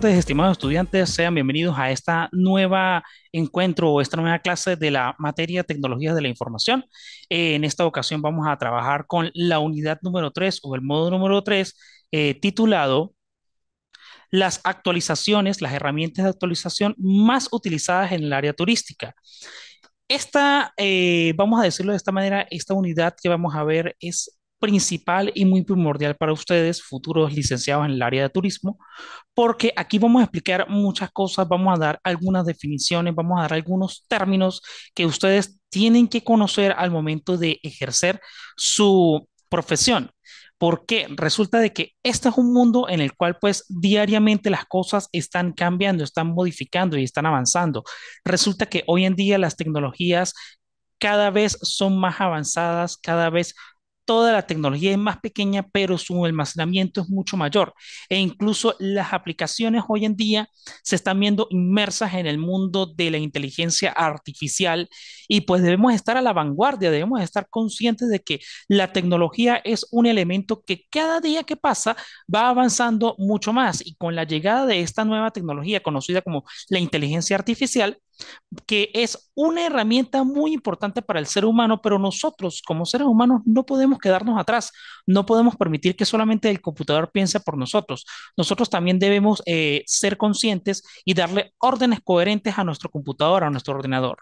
tardes, estimados estudiantes. Sean bienvenidos a esta nueva encuentro o esta nueva clase de la materia Tecnologías de la Información. Eh, en esta ocasión vamos a trabajar con la unidad número 3 o el modo número 3 eh, titulado Las actualizaciones, las herramientas de actualización más utilizadas en el área turística. Esta, eh, vamos a decirlo de esta manera, esta unidad que vamos a ver es principal y muy primordial para ustedes, futuros licenciados en el área de turismo, porque aquí vamos a explicar muchas cosas, vamos a dar algunas definiciones, vamos a dar algunos términos que ustedes tienen que conocer al momento de ejercer su profesión. Porque resulta de que este es un mundo en el cual pues diariamente las cosas están cambiando, están modificando y están avanzando. Resulta que hoy en día las tecnologías cada vez son más avanzadas, cada vez toda la tecnología es más pequeña, pero su almacenamiento es mucho mayor. E incluso las aplicaciones hoy en día se están viendo inmersas en el mundo de la inteligencia artificial y pues debemos estar a la vanguardia, debemos estar conscientes de que la tecnología es un elemento que cada día que pasa va avanzando mucho más y con la llegada de esta nueva tecnología conocida como la inteligencia artificial, que es una herramienta muy importante para el ser humano, pero nosotros como seres humanos no podemos quedarnos atrás, no podemos permitir que solamente el computador piense por nosotros. Nosotros también debemos eh, ser conscientes y darle órdenes coherentes a nuestro computador, a nuestro ordenador.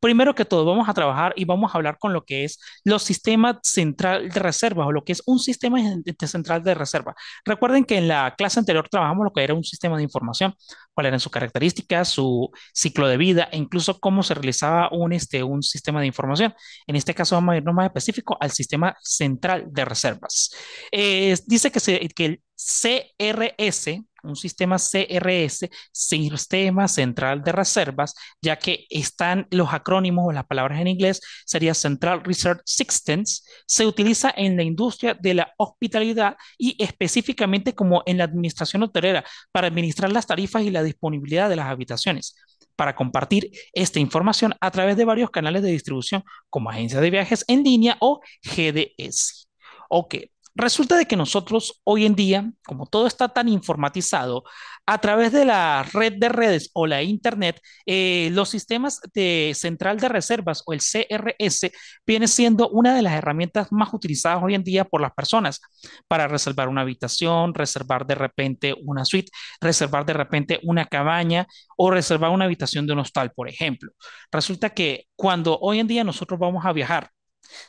Primero que todo, vamos a trabajar y vamos a hablar con lo que es los sistemas central de reserva o lo que es un sistema central de reserva. Recuerden que en la clase anterior trabajamos lo que era un sistema de información, cuáles eran sus características, su ciclo de vida, e incluso cómo se realizaba un, este, un sistema de información. En este caso vamos a ir más específico al sistema central de reservas. Eh, dice que, se, que el CRS, un sistema CRS, Sistema Central de Reservas, ya que están los acrónimos o las palabras en inglés, sería Central Research Systems, se utiliza en la industria de la hospitalidad y específicamente como en la administración hotelera para administrar las tarifas y la disponibilidad de las habitaciones para compartir esta información a través de varios canales de distribución como Agencia de viajes en línea o GDS. Ok, Resulta de que nosotros hoy en día, como todo está tan informatizado, a través de la red de redes o la internet, eh, los sistemas de central de reservas o el CRS viene siendo una de las herramientas más utilizadas hoy en día por las personas para reservar una habitación, reservar de repente una suite, reservar de repente una cabaña o reservar una habitación de un hostal, por ejemplo. Resulta que cuando hoy en día nosotros vamos a viajar,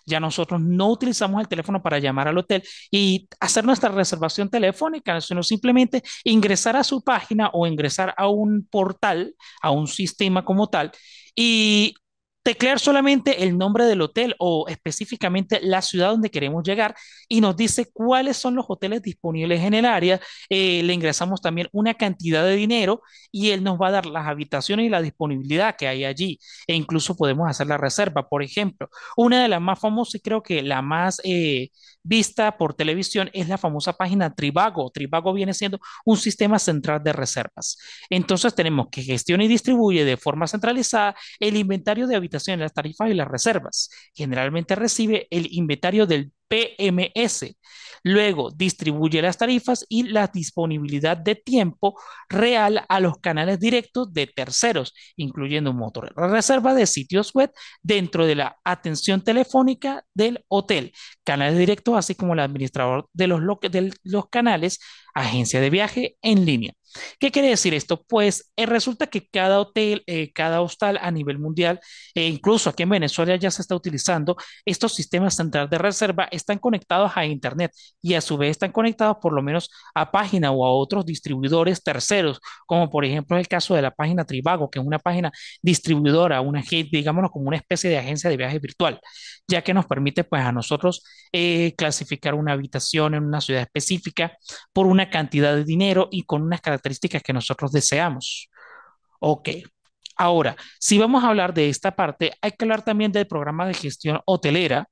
ya nosotros no utilizamos el teléfono para llamar al hotel y hacer nuestra reservación telefónica, sino simplemente ingresar a su página o ingresar a un portal, a un sistema como tal, y teclear solamente el nombre del hotel o específicamente la ciudad donde queremos llegar y nos dice cuáles son los hoteles disponibles en el área. Eh, le ingresamos también una cantidad de dinero y él nos va a dar las habitaciones y la disponibilidad que hay allí. E incluso podemos hacer la reserva. Por ejemplo, una de las más famosas y creo que la más eh, vista por televisión es la famosa página Tribago. Tribago viene siendo un sistema central de reservas. Entonces tenemos que gestiona y distribuye de forma centralizada el inventario de habitaciones de las tarifas y las reservas. Generalmente recibe el inventario del PMS. Luego distribuye las tarifas y la disponibilidad de tiempo real a los canales directos de terceros, incluyendo un motor de reserva de sitios web dentro de la atención telefónica del hotel, canales directos, así como el administrador de los canales, agencia de viaje en línea. ¿Qué quiere decir esto? Pues eh, resulta que cada hotel, eh, cada hostal a nivel mundial, e incluso aquí en Venezuela ya se está utilizando, estos sistemas centrales de reserva están conectados a Internet y a su vez están conectados por lo menos a página o a otros distribuidores terceros, como por ejemplo el caso de la página Tribago, que es una página distribuidora, una digámoslo como una especie de agencia de viaje virtual, ya que nos permite pues a nosotros eh, clasificar una habitación en una ciudad específica por una cantidad de dinero y con unas características características que nosotros deseamos. Ok. Ahora, si vamos a hablar de esta parte, hay que hablar también del programa de gestión hotelera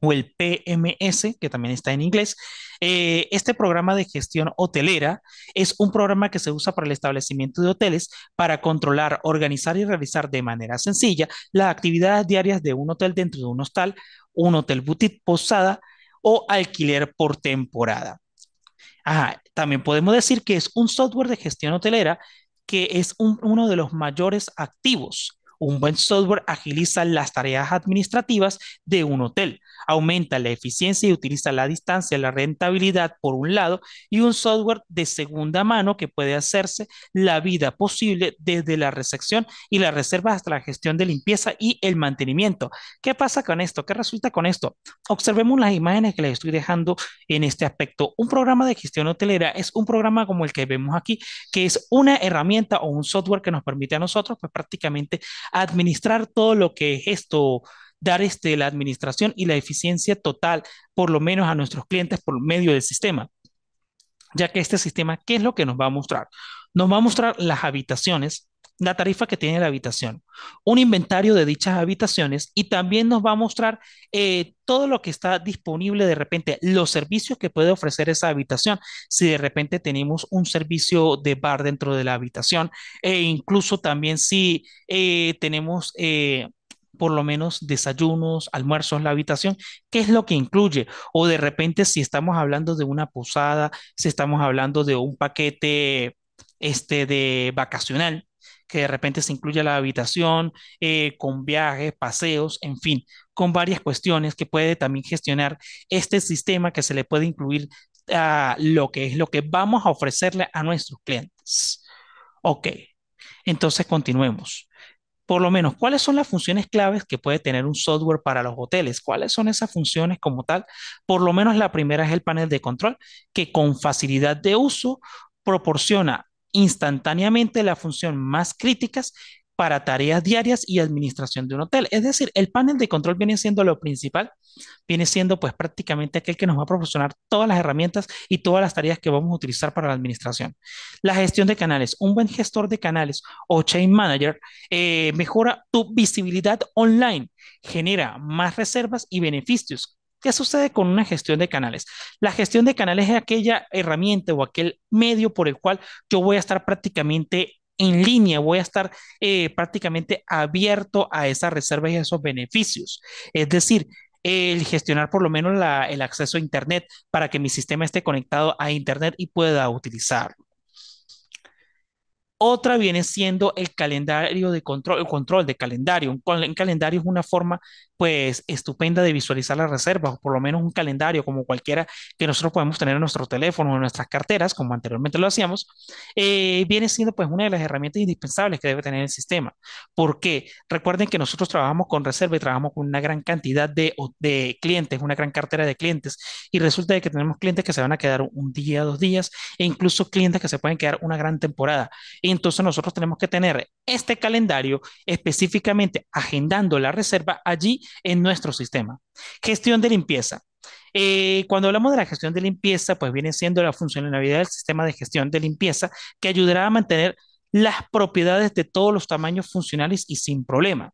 o el PMS, que también está en inglés. Eh, este programa de gestión hotelera es un programa que se usa para el establecimiento de hoteles para controlar, organizar y realizar de manera sencilla las actividades diarias de un hotel dentro de un hostal, un hotel boutique, posada o alquiler por temporada también podemos decir que es un software de gestión hotelera que es uno de los mayores activos un buen software agiliza las tareas administrativas de un hotel, aumenta la eficiencia y utiliza la distancia, la rentabilidad por un lado, y un software de segunda mano que puede hacerse la vida posible desde la recepción y las reservas hasta la gestión de limpieza y el mantenimiento. ¿Qué pasa con esto? ¿Qué resulta con esto? Observemos las imágenes que les estoy dejando en este aspecto. Un programa de gestión hotelera es un programa como el que vemos aquí, que es una herramienta o un software que nos permite a nosotros, pues prácticamente administrar todo lo que es esto, dar este, la administración y la eficiencia total, por lo menos a nuestros clientes por medio del sistema. Ya que este sistema, ¿qué es lo que nos va a mostrar? Nos va a mostrar las habitaciones, la tarifa que tiene la habitación, un inventario de dichas habitaciones y también nos va a mostrar eh, todo lo que está disponible de repente, los servicios que puede ofrecer esa habitación, si de repente tenemos un servicio de bar dentro de la habitación e incluso también si eh, tenemos... Eh, por lo menos desayunos, almuerzos, en la habitación, qué es lo que incluye. O de repente si estamos hablando de una posada, si estamos hablando de un paquete este de vacacional, que de repente se incluya la habitación, eh, con viajes, paseos, en fin, con varias cuestiones que puede también gestionar este sistema que se le puede incluir a lo que es lo que vamos a ofrecerle a nuestros clientes. Ok, entonces continuemos. Por lo menos, ¿cuáles son las funciones claves que puede tener un software para los hoteles? ¿Cuáles son esas funciones como tal? Por lo menos la primera es el panel de control, que con facilidad de uso proporciona instantáneamente la función más críticas para tareas diarias y administración de un hotel. Es decir, el panel de control viene siendo lo principal, viene siendo pues prácticamente aquel que nos va a proporcionar todas las herramientas y todas las tareas que vamos a utilizar para la administración. La gestión de canales. Un buen gestor de canales o chain manager eh, mejora tu visibilidad online, genera más reservas y beneficios ¿Qué sucede con una gestión de canales? La gestión de canales es aquella herramienta o aquel medio por el cual yo voy a estar prácticamente en línea, voy a estar eh, prácticamente abierto a esas reservas y a esos beneficios. Es decir, el gestionar por lo menos el acceso a Internet para que mi sistema esté conectado a Internet y pueda utilizarlo. Otra viene siendo el calendario de control, el control de calendario. Un, calendario es una forma pues estupenda de visualizar las reservas, o por lo menos un calendario como cualquiera que nosotros podemos tener en nuestro teléfono o en nuestras carteras, como anteriormente lo hacíamos, eh, viene siendo pues una de las herramientas indispensables que debe tener el sistema. Porque recuerden que nosotros trabajamos con reserva y trabajamos con una gran cantidad de, clientes, una gran cartera de clientes, y resulta de que tenemos clientes que se van a quedar un día, dos días, e incluso clientes que se pueden quedar una gran temporada. Y entonces nosotros tenemos que tener este calendario específicamente agendando la reserva allí en nuestro sistema. Gestión de limpieza. Eh, cuando hablamos de la gestión de limpieza, pues viene siendo la funcionalidad del sistema de gestión de limpieza que ayudará a mantener las propiedades de todos los tamaños funcionales y sin problema.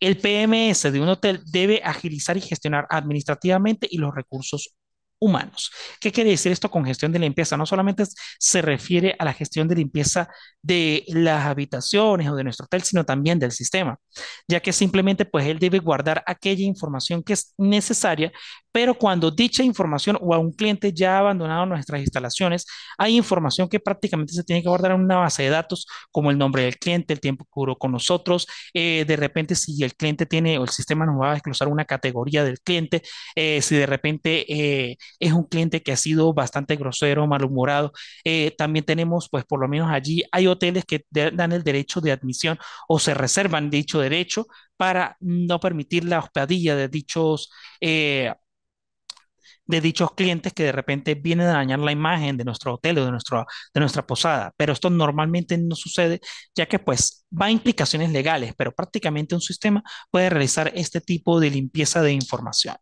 El PMS de un hotel debe agilizar y gestionar administrativamente y los recursos humanos. ¿Qué quiere decir esto con gestión de limpieza? No solamente se refiere a la gestión de limpieza de las habitaciones o de nuestro hotel, sino también del sistema, ya que simplemente pues él debe guardar aquella información que es necesaria pero cuando dicha información o a un cliente ya ha abandonado nuestras instalaciones, hay información que prácticamente se tiene que guardar en una base de datos, como el nombre del cliente, el tiempo que duró con nosotros, eh, de repente si el cliente tiene o el sistema nos va a desglosar una categoría del cliente, eh, si de repente eh, es un cliente que ha sido bastante grosero, malhumorado, también tenemos, pues por lo menos allí hay hoteles que dan el derecho de admisión o se reservan dicho derecho para no permitir la hospedilla de dichos de dichos clientes que de repente vienen a dañar la imagen de nuestro hotel o de, nuestro, de nuestra posada. Pero esto normalmente no sucede, ya que pues va a implicaciones legales, pero prácticamente un sistema puede realizar este tipo de limpieza de información.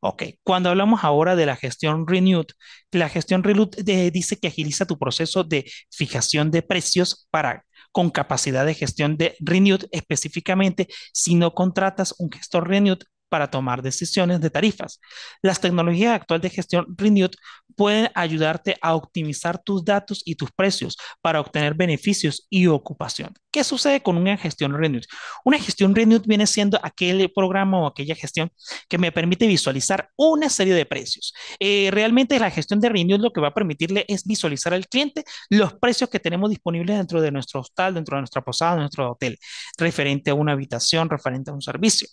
Ok, cuando hablamos ahora de la gestión Renewed, la gestión Renewed eh, dice que agiliza tu proceso de fijación de precios para con capacidad de gestión de Renewed específicamente si no contratas un gestor Renewed para tomar decisiones de tarifas. Las tecnologías actuales de gestión Renew pueden ayudarte a optimizar tus datos y tus precios para obtener beneficios y ocupación. ¿Qué sucede con una gestión Renew? Una gestión Renew viene siendo aquel programa o aquella gestión que me permite visualizar una serie de precios. Eh, realmente la gestión de Renew lo que va a permitirle es visualizar al cliente los precios que tenemos disponibles dentro de nuestro hostal, dentro de nuestra posada, de nuestro hotel, referente a una habitación, referente a un servicio.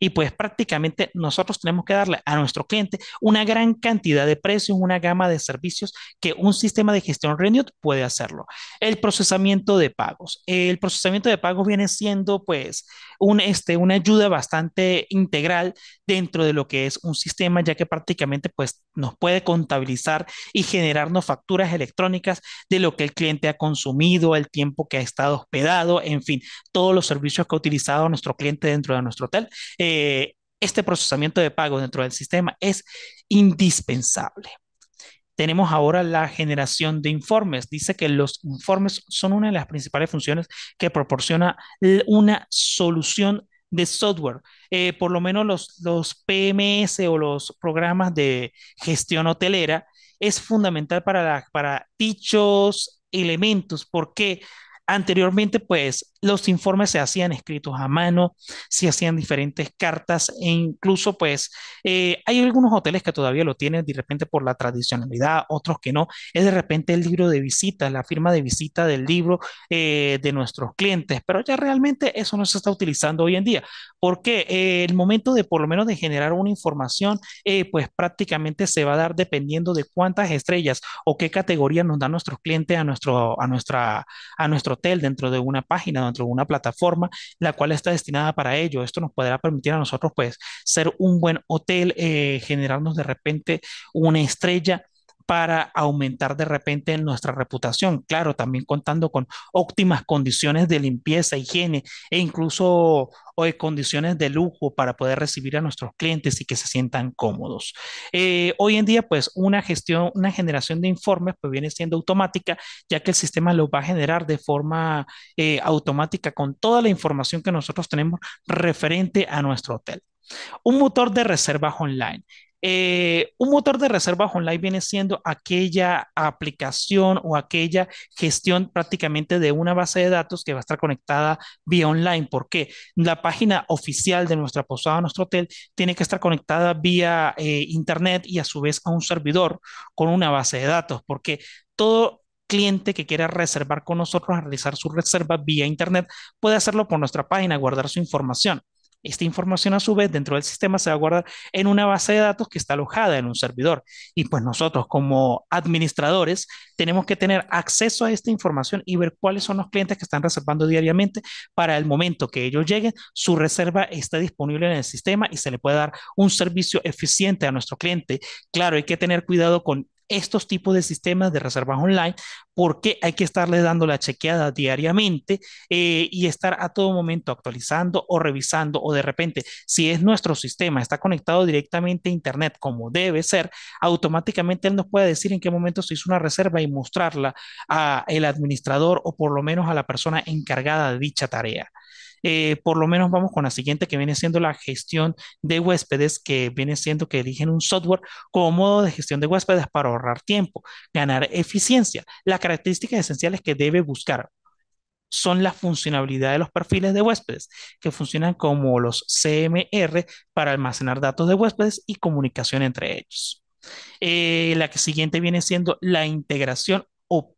Y pues prácticamente nosotros tenemos que darle a nuestro cliente una gran cantidad de precios, una gama de servicios que un sistema de gestión Renew puede hacerlo. El procesamiento de pagos, el procesamiento procesamiento de pagos viene siendo pues este, una ayuda bastante integral dentro de lo que es un sistema, ya que prácticamente pues nos puede contabilizar y generarnos facturas electrónicas de lo que el cliente ha consumido, el tiempo que ha estado hospedado, en fin, todos los servicios que ha utilizado nuestro cliente dentro de nuestro hotel. Eh, este procesamiento de pagos dentro del sistema es indispensable tenemos ahora la generación de informes. Dice que los informes son una de las principales funciones que proporciona una solución de software. Eh, por lo menos los, los PMS o los programas de gestión hotelera es fundamental para, para dichos elementos, porque anteriormente, pues los informes se hacían escritos a mano, se hacían diferentes cartas e incluso pues eh, hay algunos hoteles que todavía lo tienen de repente por la tradicionalidad, otros que no. Es de repente el libro de visita, la firma de visita del libro eh, de nuestros clientes, pero ya realmente eso no se está utilizando hoy en día porque eh, el momento de por lo menos de generar una información pues prácticamente se va a dar dependiendo de cuántas estrellas o qué categoría nos da nuestros clientes a nuestro, a nuestra, a nuestro hotel dentro de una página dentro una plataforma, la cual está destinada para ello. Esto nos podrá permitir a nosotros, pues, ser un buen hotel, eh, generarnos de repente una estrella para aumentar de repente nuestra reputación. Claro, también contando con óptimas condiciones de limpieza, higiene e incluso condiciones de lujo para poder recibir a nuestros clientes y que se sientan cómodos. Eh, hoy en día, pues una gestión, una generación de informes, pues viene siendo automática, ya que el sistema lo va a generar de forma eh, automática con toda la información que nosotros tenemos referente a nuestro hotel. Un motor de reservas online. Eh, un motor de reserva online viene siendo aquella aplicación o aquella gestión prácticamente de una base de datos que va a estar conectada vía online. porque La página oficial de nuestra posada, nuestro hotel, tiene que estar conectada vía eh, internet y a su vez a un servidor con una base de datos, porque todo cliente que quiera reservar con nosotros, realizar su reserva vía Internet, puede hacerlo por nuestra página, guardar su información. Esta información a su vez dentro del sistema se va a guardar en una base de datos que está alojada en un servidor. Y pues nosotros como administradores tenemos que tener acceso a esta información y ver cuáles son los clientes que están reservando diariamente para el momento que ellos lleguen, su reserva está disponible en el sistema y se le puede dar un servicio eficiente a nuestro cliente. Claro, hay que tener cuidado con estos tipos de sistemas de reservas online porque hay que estarle dando la chequeada diariamente eh, y estar a todo momento actualizando o revisando o de repente si es nuestro sistema está conectado directamente a internet como debe ser, automáticamente él nos puede decir en qué momento se hizo una reserva y mostrarla el administrador o por lo menos a la persona encargada de dicha tarea. Eh, por lo menos vamos con la siguiente que viene siendo la gestión de huéspedes, que viene siendo que eligen un software como modo de gestión de huéspedes para ahorrar tiempo, ganar eficiencia. Las características esenciales que debe buscar son la funcionalidad de los perfiles de huéspedes, que funcionan como los CMR para almacenar datos de huéspedes y comunicación entre ellos. Eh, la siguiente viene siendo la integración o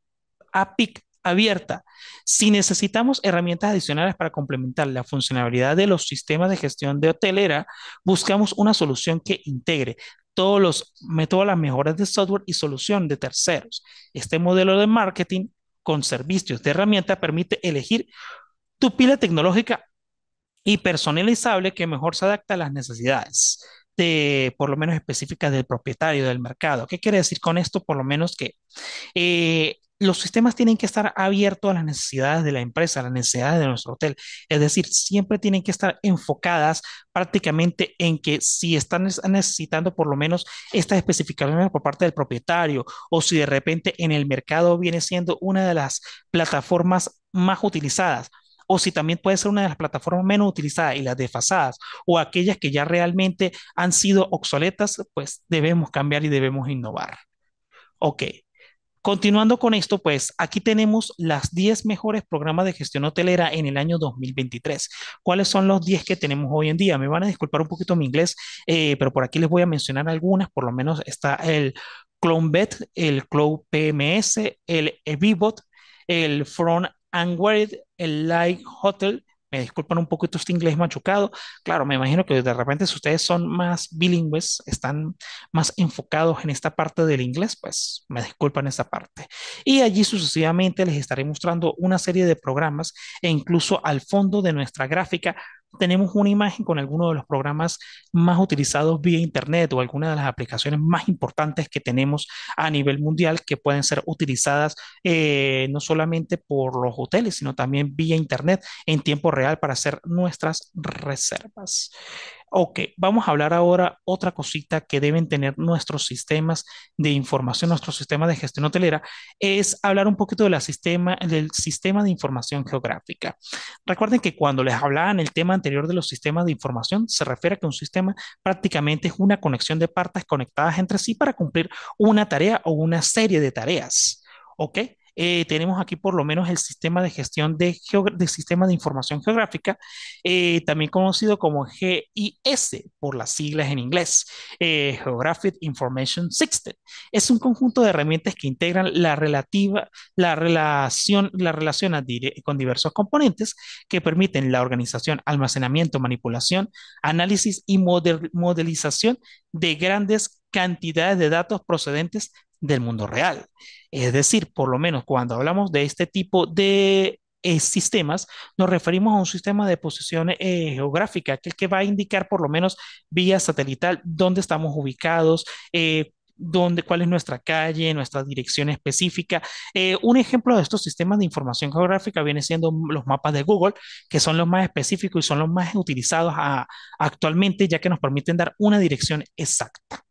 APIC abierta. Si necesitamos herramientas adicionales para complementar la funcionalidad de los sistemas de gestión de hotelera, buscamos una solución que integre todos los, métodos, las mejoras de software y solución de terceros. Este modelo de marketing con servicios de herramienta permite elegir tu pila tecnológica y personalizable que mejor se adapta a las necesidades. De, por lo menos específicas del propietario del mercado. ¿Qué quiere decir con esto? Por lo menos que eh, los sistemas tienen que estar abiertos a las necesidades de la empresa, a las necesidades de nuestro hotel. Es decir, siempre tienen que estar enfocadas prácticamente en que si están necesitando por lo menos estas especificaciones por parte del propietario o si de repente en el mercado viene siendo una de las plataformas más utilizadas o si también puede ser una de las plataformas menos utilizadas y las desfasadas, o aquellas que ya realmente han sido obsoletas, pues debemos cambiar y debemos innovar. Ok, Continuando con esto, pues aquí tenemos las 10 mejores programas de gestión hotelera en el año 2023. ¿Cuáles son los 10 que tenemos hoy en día? Me van a disculpar un poquito mi inglés, eh, pero por aquí les voy a mencionar algunas. Por lo menos está el CloneBet, el Cloud PMS, el Evibot, el Front and el Light Hotel, me disculpan un poquito este inglés machucado. Claro, me imagino que de repente si ustedes son más bilingües, están más enfocados en esta parte del inglés, pues me disculpan esta parte. Y allí sucesivamente les estaré mostrando una serie de programas e incluso al fondo de nuestra gráfica tenemos una imagen con alguno de los programas más utilizados vía Internet o alguna de las aplicaciones más importantes que tenemos a nivel mundial que pueden ser utilizadas eh, no solamente por los hoteles, sino también vía Internet en tiempo real para hacer nuestras reservas. Ok, vamos a hablar ahora otra cosita que deben tener nuestros sistemas de información, nuestros sistemas de gestión hotelera, es hablar un poquito de sistema, del sistema de información geográfica. Recuerden que cuando les hablaba en el tema anterior de los sistemas de información, se refiere a que un sistema prácticamente es una conexión de partes conectadas entre sí para cumplir una tarea o una serie de tareas. ¿Ok? Eh, tenemos aquí por lo menos el sistema de gestión de, de sistema de información geográfica, eh, también conocido como GIS por las siglas en inglés, eh, Geographic Information System. Es un conjunto de herramientas que integran la relativa, la relación, la con diversos componentes que permiten la organización, almacenamiento, manipulación, análisis y modelización de grandes cantidades de datos procedentes del mundo real. Es decir, por lo menos cuando hablamos de este tipo de eh, sistemas, nos referimos a un sistema de posición eh, geográfica, que que va a indicar por lo menos vía satelital dónde estamos ubicados. Eh, dónde, cuál es nuestra calle, nuestra dirección específica. un ejemplo de estos sistemas de información geográfica viene siendo los mapas de Google, que son los más específicos y son los más utilizados actualmente, ya que nos permiten dar una dirección exacta.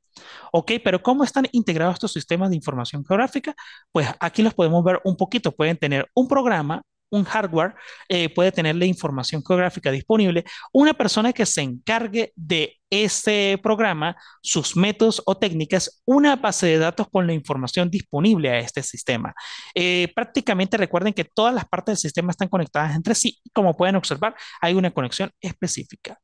Ok, pero ¿cómo están integrados estos sistemas de información geográfica? Pues aquí los podemos ver un poquito. Pueden tener un programa, un hardware, eh, puede tener la información geográfica disponible. Una persona que se encargue de ese programa, sus métodos o técnicas, una base de datos con la información disponible a este sistema. Eh, prácticamente recuerden que todas las partes del sistema están conectadas entre sí. Como pueden observar, hay una conexión específica.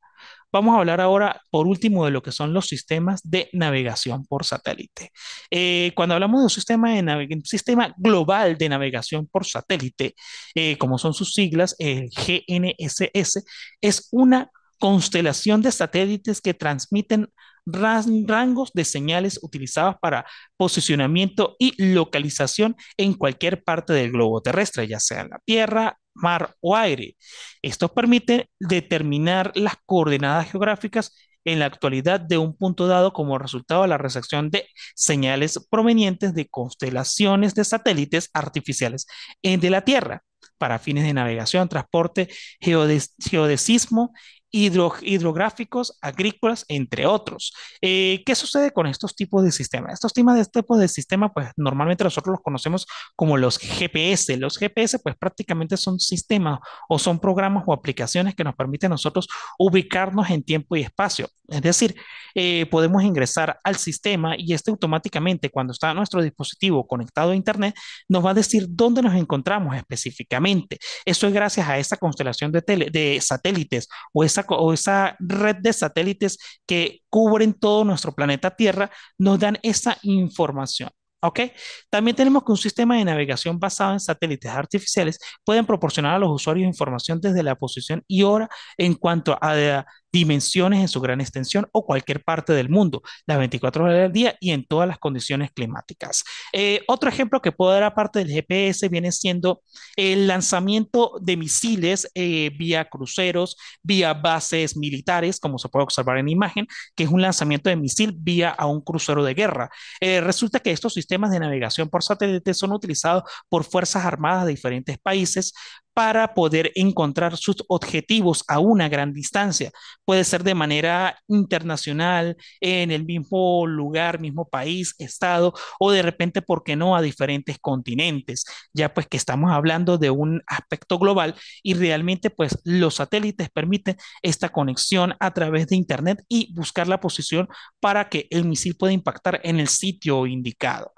Vamos a hablar ahora, por último, de lo que son los sistemas de navegación por satélite. Eh, cuando hablamos de un sistema, de sistema global de navegación por satélite, eh, como son sus siglas, el GNSS, es una constelación de satélites que transmiten rangos de señales utilizadas para posicionamiento y localización en cualquier parte del globo terrestre, ya sea en la Tierra, Mar o aire. Esto permite determinar las coordenadas geográficas en la actualidad de un punto dado como resultado de la recepción de señales provenientes de constelaciones de satélites artificiales de la Tierra para fines de navegación, transporte, geodesismo hidrográficos, agrícolas, entre otros. Eh, ¿Qué sucede con estos tipos de sistemas? Estos tipos de, este tipo de sistemas, pues normalmente nosotros los conocemos como los GPS. Los GPS, pues prácticamente son sistemas o son programas o aplicaciones que nos permiten nosotros ubicarnos en tiempo y espacio. Es decir, eh, podemos ingresar al sistema y este automáticamente, cuando está nuestro dispositivo conectado a Internet, nos va a decir dónde nos encontramos específicamente. Eso es gracias a esa constelación de, de satélites o esa o esa red de satélites que cubren todo nuestro planeta Tierra nos dan esa información. ¿Ok? También tenemos que un sistema de navegación basado en satélites artificiales pueden proporcionar a los usuarios información desde la posición y hora en cuanto a, dimensiones en su gran extensión o cualquier parte del mundo, las 24 horas del día y en todas las condiciones climáticas. Eh, otro ejemplo que puedo dar aparte del GPS viene siendo el lanzamiento de misiles eh, vía cruceros, vía bases militares, como se puede observar en la imagen, que es un lanzamiento de misil vía a un crucero de guerra. Eh, resulta que estos sistemas de navegación por satélite son utilizados por fuerzas armadas de diferentes países para poder encontrar sus objetivos a una gran distancia. Puede ser de manera internacional, en el mismo lugar, mismo país, estado, o de repente, ¿por qué no?, a diferentes continentes, ya pues que estamos hablando de un aspecto global y realmente pues los satélites permiten esta conexión a través de Internet y buscar la posición para que el misil pueda impactar en el sitio indicado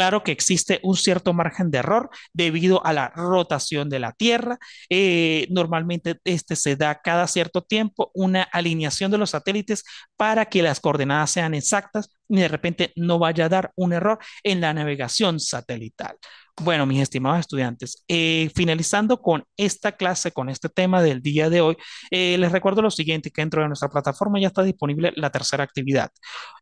claro que existe un cierto margen de error debido a la rotación de la Tierra. Eh, normalmente este se da cada cierto tiempo una alineación de los satélites para que las coordenadas sean exactas de repente no vaya a dar un error en la navegación satelital. Bueno, mis estimados estudiantes, eh, finalizando con esta clase, con este tema del día de hoy, eh, les recuerdo lo siguiente, que dentro de nuestra plataforma ya está disponible la tercera actividad.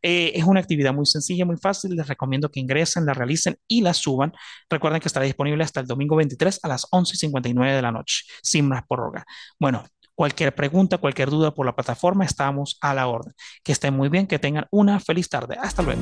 Eh, es una actividad muy sencilla, muy fácil, les recomiendo que ingresen, la realicen y la suban. Recuerden que estará disponible hasta el domingo 23 a las 11.59 de la noche, sin más prórroga. Bueno, Cualquier pregunta, cualquier duda por la plataforma, estamos a la orden. Que estén muy bien, que tengan una feliz tarde. Hasta luego.